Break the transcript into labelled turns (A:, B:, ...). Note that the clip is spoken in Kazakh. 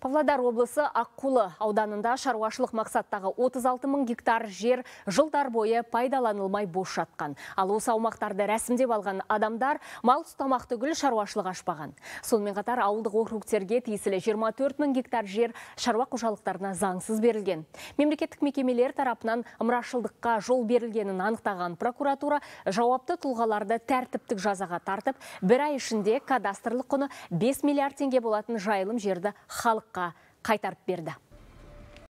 A: Павлодар облысы Аққулы ауданында шаруашылық мақсаттағы 36 мың гектар жер жылдар бойы пайдаланылмай бос жатқан. Ал осы аумақтарды рәсімдеп алған адамдар мал ұстамақ түгіл шаруашылық ашпаған. Сонымен қатар ауылдық округтерге тиесілі 24 мың гектар жер шаруа қожалықтарына заңсыз берілген. Мемлекеттік мекемелер тарапынан ымырашылдыққа жол берілгенін анықтаған прокуратура жауапты тұлғаларды тәртіптік жазаға тартып, бір ай ішінде кадастрлық құны 5 миллиард теңге болатын жайылым жерді халық қайтарып берді